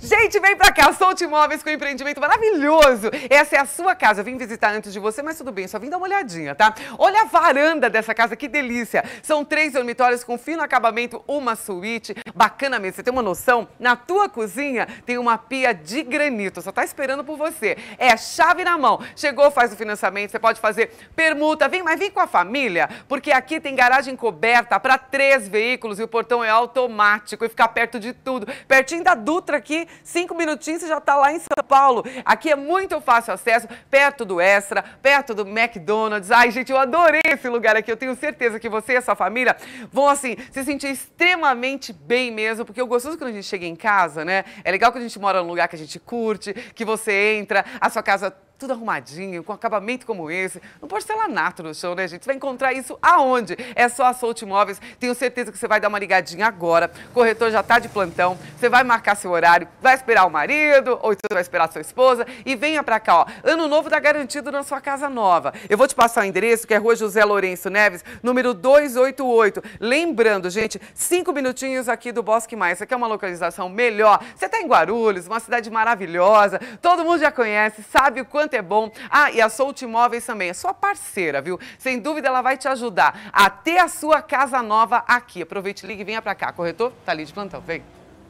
Gente, vem pra cá, Solte Imóveis com empreendimento maravilhoso. Essa é a sua casa. Eu vim visitar antes de você, mas tudo bem, só vim dar uma olhadinha, tá? Olha a varanda dessa casa, que delícia. São três dormitórios com fino acabamento, uma suíte, bacana mesmo. Você tem uma noção? Na tua cozinha tem uma pia de granito, só tá esperando por você. É chave na mão. Chegou, faz o financiamento, você pode fazer permuta. Vem, mas vem com a família, porque aqui tem garagem coberta para três veículos e o portão é automático e fica perto de tudo. Pertinho da Dutra aqui, cinco minutinhos você já está lá em São Paulo. Aqui é muito fácil acesso, perto do Extra, perto do McDonald's. Ai, gente, eu adorei esse lugar aqui. Eu tenho certeza que você e a sua família vão, assim, se sentir extremamente bem mesmo, porque eu gostoso é quando a gente chega em casa, né? É legal que a gente mora num lugar que a gente curte, que você entra, a sua casa tudo arrumadinho, com acabamento como esse. Não pode ser nato no chão, né, gente? Você vai encontrar isso aonde? É só a Solte Imóveis. Tenho certeza que você vai dar uma ligadinha agora. O corretor já está de plantão. Você vai marcar seu horário, vai esperar o marido, ou então você vai esperar a sua esposa e venha para cá, ó. Ano Novo tá garantido na sua casa nova. Eu vou te passar o endereço, que é Rua José Lourenço Neves, número 288. Lembrando, gente, cinco minutinhos aqui do Bosque Mais. Isso aqui é uma localização melhor. Você tá em Guarulhos, uma cidade maravilhosa, todo mundo já conhece, sabe o quanto é bom. Ah, e a Solte Imóveis também, é sua parceira, viu? Sem dúvida ela vai te ajudar a ter a sua casa nova aqui. Aproveite, ligue e venha para cá. Corretor, tá ali de plantão, vem.